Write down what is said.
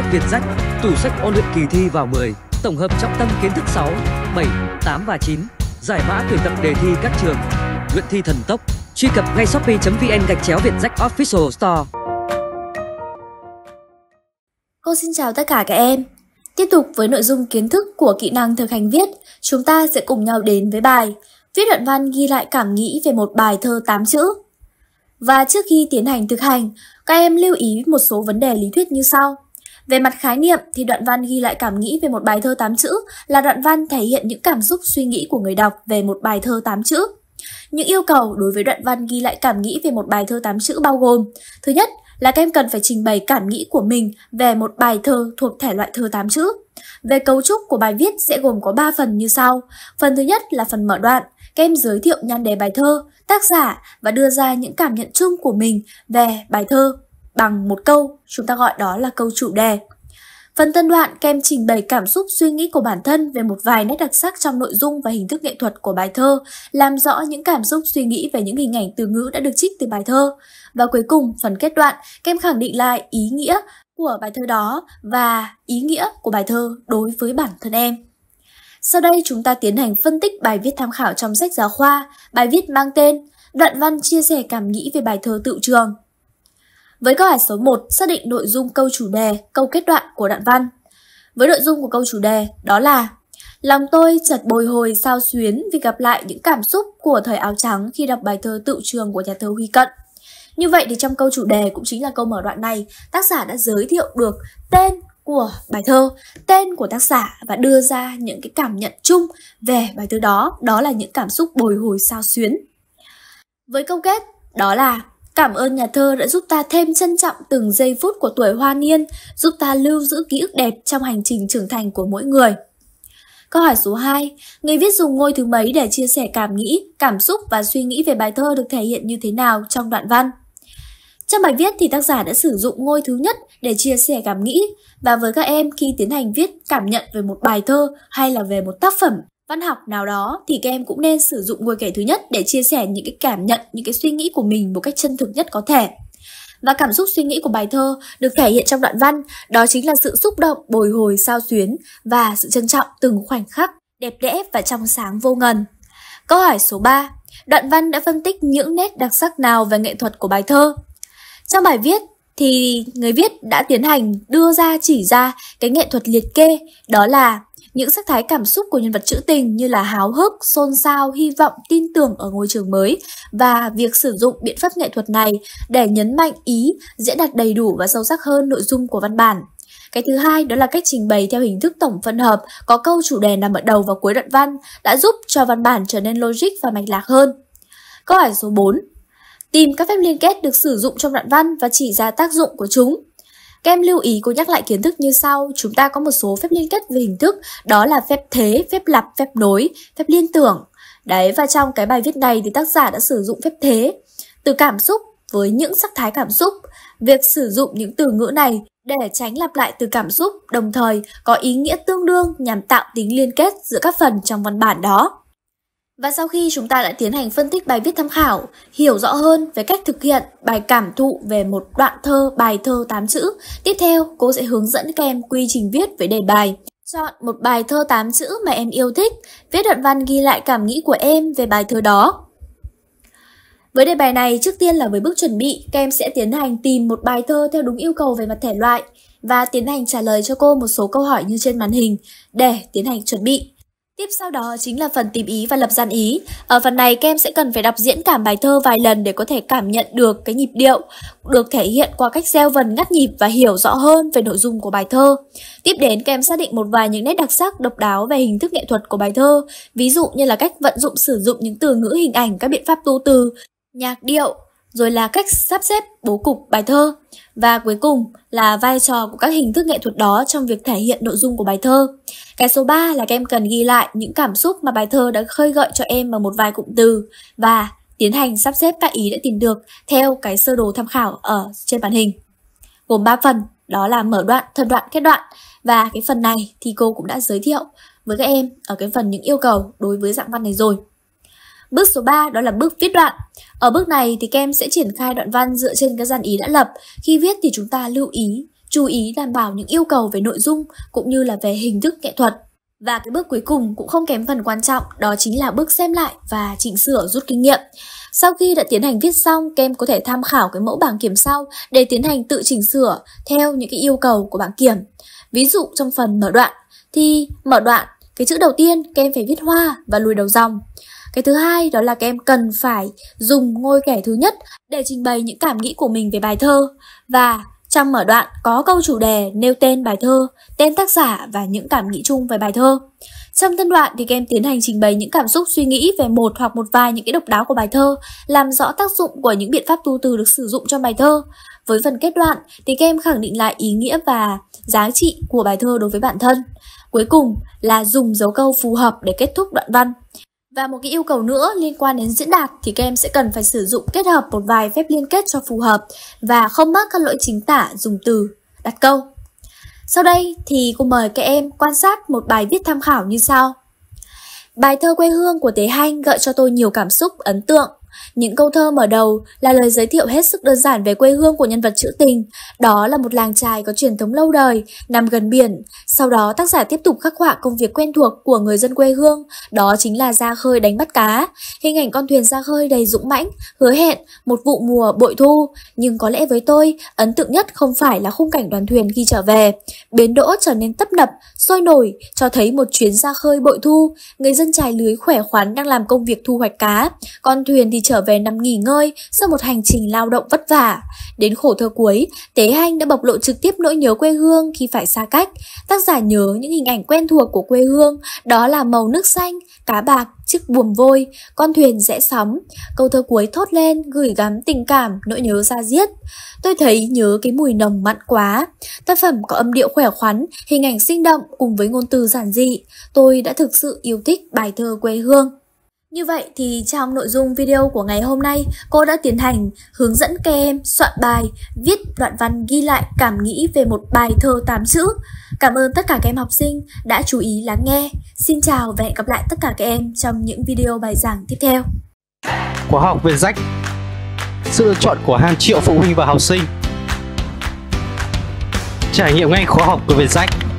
sách Việt Sách, tủ sách ôn luyện kỳ thi vào 10, tổng hợp trọng tâm kiến thức 6, 7, 8 và 9, giải mã tuyển tập đề thi các trường, luyện thi thần tốc. Truy cập ngay shopee.vn gạch chéo Việt Sách Official Store. Cô xin chào tất cả các em. Tiếp tục với nội dung kiến thức của kỹ năng thực hành viết, chúng ta sẽ cùng nhau đến với bài Viết đoạn văn ghi lại cảm nghĩ về một bài thơ 8 chữ. Và trước khi tiến hành thực hành, các em lưu ý một số vấn đề lý thuyết như sau. Về mặt khái niệm thì đoạn văn ghi lại cảm nghĩ về một bài thơ 8 chữ là đoạn văn thể hiện những cảm xúc suy nghĩ của người đọc về một bài thơ 8 chữ. Những yêu cầu đối với đoạn văn ghi lại cảm nghĩ về một bài thơ 8 chữ bao gồm Thứ nhất là các em cần phải trình bày cảm nghĩ của mình về một bài thơ thuộc thể loại thơ 8 chữ. Về cấu trúc của bài viết sẽ gồm có 3 phần như sau. Phần thứ nhất là phần mở đoạn, các em giới thiệu nhan đề bài thơ, tác giả và đưa ra những cảm nhận chung của mình về bài thơ bằng một câu, chúng ta gọi đó là câu chủ đề. Phần tân đoạn kèm trình bày cảm xúc suy nghĩ của bản thân về một vài nét đặc sắc trong nội dung và hình thức nghệ thuật của bài thơ, làm rõ những cảm xúc suy nghĩ về những hình ảnh từ ngữ đã được trích từ bài thơ. Và cuối cùng, phần kết đoạn, kem khẳng định lại ý nghĩa của bài thơ đó và ý nghĩa của bài thơ đối với bản thân em. Sau đây chúng ta tiến hành phân tích bài viết tham khảo trong sách giáo khoa. Bài viết mang tên Đoạn văn chia sẻ cảm nghĩ về bài thơ tự trường với câu hỏi số 1, xác định nội dung câu chủ đề, câu kết đoạn của đoạn văn. Với nội dung của câu chủ đề, đó là Lòng tôi chợt bồi hồi sao xuyến vì gặp lại những cảm xúc của thời áo trắng khi đọc bài thơ tự trường của nhà thơ Huy Cận. Như vậy thì trong câu chủ đề cũng chính là câu mở đoạn này, tác giả đã giới thiệu được tên của bài thơ, tên của tác giả và đưa ra những cái cảm nhận chung về bài thơ đó, đó là những cảm xúc bồi hồi sao xuyến. Với câu kết, đó là Cảm ơn nhà thơ đã giúp ta thêm trân trọng từng giây phút của tuổi hoa niên, giúp ta lưu giữ ký ức đẹp trong hành trình trưởng thành của mỗi người. Câu hỏi số 2, người viết dùng ngôi thứ mấy để chia sẻ cảm nghĩ, cảm xúc và suy nghĩ về bài thơ được thể hiện như thế nào trong đoạn văn? Trong bài viết thì tác giả đã sử dụng ngôi thứ nhất để chia sẻ cảm nghĩ và với các em khi tiến hành viết cảm nhận về một bài thơ hay là về một tác phẩm văn học nào đó thì các em cũng nên sử dụng ngôi kể thứ nhất để chia sẻ những cái cảm nhận, những cái suy nghĩ của mình một cách chân thực nhất có thể. Và cảm xúc suy nghĩ của bài thơ được thể hiện trong đoạn văn, đó chính là sự xúc động, bồi hồi, sao xuyến và sự trân trọng từng khoảnh khắc đẹp đẽ và trong sáng vô ngần. Câu hỏi số 3. Đoạn văn đã phân tích những nét đặc sắc nào về nghệ thuật của bài thơ? Trong bài viết thì người viết đã tiến hành đưa ra chỉ ra cái nghệ thuật liệt kê đó là những sắc thái cảm xúc của nhân vật trữ tình như là háo hức, xôn xao, hy vọng, tin tưởng ở ngôi trường mới và việc sử dụng biện pháp nghệ thuật này để nhấn mạnh ý diễn đạt đầy đủ và sâu sắc hơn nội dung của văn bản. Cái thứ hai đó là cách trình bày theo hình thức tổng phân hợp, có câu chủ đề nằm ở đầu và cuối đoạn văn đã giúp cho văn bản trở nên logic và mạch lạc hơn. Câu hỏi số 4. Tìm các phép liên kết được sử dụng trong đoạn văn và chỉ ra tác dụng của chúng. Các em lưu ý cô nhắc lại kiến thức như sau, chúng ta có một số phép liên kết về hình thức, đó là phép thế, phép lặp, phép nối, phép liên tưởng. Đấy, và trong cái bài viết này thì tác giả đã sử dụng phép thế, từ cảm xúc với những sắc thái cảm xúc. Việc sử dụng những từ ngữ này để tránh lặp lại từ cảm xúc, đồng thời có ý nghĩa tương đương nhằm tạo tính liên kết giữa các phần trong văn bản đó. Và sau khi chúng ta đã tiến hành phân tích bài viết tham khảo, hiểu rõ hơn về cách thực hiện bài cảm thụ về một đoạn thơ bài thơ 8 chữ, tiếp theo cô sẽ hướng dẫn các em quy trình viết với đề bài. Chọn một bài thơ 8 chữ mà em yêu thích, viết đoạn văn ghi lại cảm nghĩ của em về bài thơ đó. Với đề bài này, trước tiên là với bước chuẩn bị, các em sẽ tiến hành tìm một bài thơ theo đúng yêu cầu về mặt thể loại và tiến hành trả lời cho cô một số câu hỏi như trên màn hình để tiến hành chuẩn bị. Tiếp sau đó chính là phần tìm ý và lập dàn ý. Ở phần này các em sẽ cần phải đọc diễn cảm bài thơ vài lần để có thể cảm nhận được cái nhịp điệu, được thể hiện qua cách gieo vần ngắt nhịp và hiểu rõ hơn về nội dung của bài thơ. Tiếp đến các em xác định một vài những nét đặc sắc độc đáo về hình thức nghệ thuật của bài thơ, ví dụ như là cách vận dụng sử dụng những từ ngữ hình ảnh, các biện pháp tu từ, nhạc điệu, rồi là cách sắp xếp bố cục bài thơ và cuối cùng là vai trò của các hình thức nghệ thuật đó trong việc thể hiện nội dung của bài thơ. Cái số 3 là các em cần ghi lại những cảm xúc mà bài thơ đã khơi gợi cho em bằng một vài cụm từ và tiến hành sắp xếp các ý đã tìm được theo cái sơ đồ tham khảo ở trên màn hình. Gồm 3 phần, đó là mở đoạn, thân đoạn, kết đoạn và cái phần này thì cô cũng đã giới thiệu với các em ở cái phần những yêu cầu đối với dạng văn này rồi. Bước số 3 đó là bước viết đoạn. Ở bước này thì các em sẽ triển khai đoạn văn dựa trên các dàn ý đã lập. Khi viết thì chúng ta lưu ý, chú ý đảm bảo những yêu cầu về nội dung cũng như là về hình thức nghệ thuật. Và cái bước cuối cùng cũng không kém phần quan trọng, đó chính là bước xem lại và chỉnh sửa rút kinh nghiệm. Sau khi đã tiến hành viết xong, các em có thể tham khảo cái mẫu bảng kiểm sau để tiến hành tự chỉnh sửa theo những cái yêu cầu của bảng kiểm. Ví dụ trong phần mở đoạn thì mở đoạn, cái chữ đầu tiên các em phải viết hoa và lùi đầu dòng. Cái thứ hai đó là các em cần phải dùng ngôi kẻ thứ nhất để trình bày những cảm nghĩ của mình về bài thơ và trong mở đoạn có câu chủ đề nêu tên bài thơ, tên tác giả và những cảm nghĩ chung về bài thơ. Trong thân đoạn thì các em tiến hành trình bày những cảm xúc suy nghĩ về một hoặc một vài những cái độc đáo của bài thơ, làm rõ tác dụng của những biện pháp tu từ được sử dụng trong bài thơ. Với phần kết đoạn thì các em khẳng định lại ý nghĩa và giá trị của bài thơ đối với bản thân. Cuối cùng là dùng dấu câu phù hợp để kết thúc đoạn văn. Và một cái yêu cầu nữa liên quan đến diễn đạt thì các em sẽ cần phải sử dụng kết hợp một vài phép liên kết cho phù hợp và không mắc các lỗi chính tả dùng từ, đặt câu. Sau đây thì cô mời các em quan sát một bài viết tham khảo như sau. Bài thơ quê hương của Tế Hanh gợi cho tôi nhiều cảm xúc ấn tượng. Những câu thơ mở đầu là lời giới thiệu hết sức đơn giản về quê hương của nhân vật trữ tình. Đó là một làng trài có truyền thống lâu đời, nằm gần biển. Sau đó tác giả tiếp tục khắc họa công việc quen thuộc của người dân quê hương, đó chính là ra khơi đánh bắt cá. Hình ảnh con thuyền ra khơi đầy dũng mãnh, hứa hẹn một vụ mùa bội thu. Nhưng có lẽ với tôi, ấn tượng nhất không phải là khung cảnh đoàn thuyền khi trở về. Bến đỗ trở nên tấp nập, sôi nổi, cho thấy một chuyến ra khơi bội thu. Người dân trài lưới khỏe khoắn đang làm công việc thu hoạch cá, con thuyền thì trở về nằm nghỉ ngơi sau một hành trình lao động vất vả, đến khổ thơ cuối, Tế Hanh đã bộc lộ trực tiếp nỗi nhớ quê hương khi phải xa cách. Tác giả nhớ những hình ảnh quen thuộc của quê hương, đó là màu nước xanh, cá bạc, chiếc buồm vôi, con thuyền rẽ sóng. Câu thơ cuối thốt lên gửi gắm tình cảm, nỗi nhớ ra diết. Tôi thấy nhớ cái mùi nồng mặn quá. Tác phẩm có âm điệu khỏe khoắn, hình ảnh sinh động cùng với ngôn từ giản dị. Tôi đã thực sự yêu thích bài thơ quê hương. Như vậy thì trong nội dung video của ngày hôm nay, cô đã tiến hành hướng dẫn các em soạn bài, viết đoạn văn ghi lại cảm nghĩ về một bài thơ 8 chữ. Cảm ơn tất cả các em học sinh đã chú ý lắng nghe. Xin chào và hẹn gặp lại tất cả các em trong những video bài giảng tiếp theo. Khóa học về rách Sự lựa chọn của hàng triệu phụ huynh và học sinh Trải nghiệm ngay khóa học của Việt Rách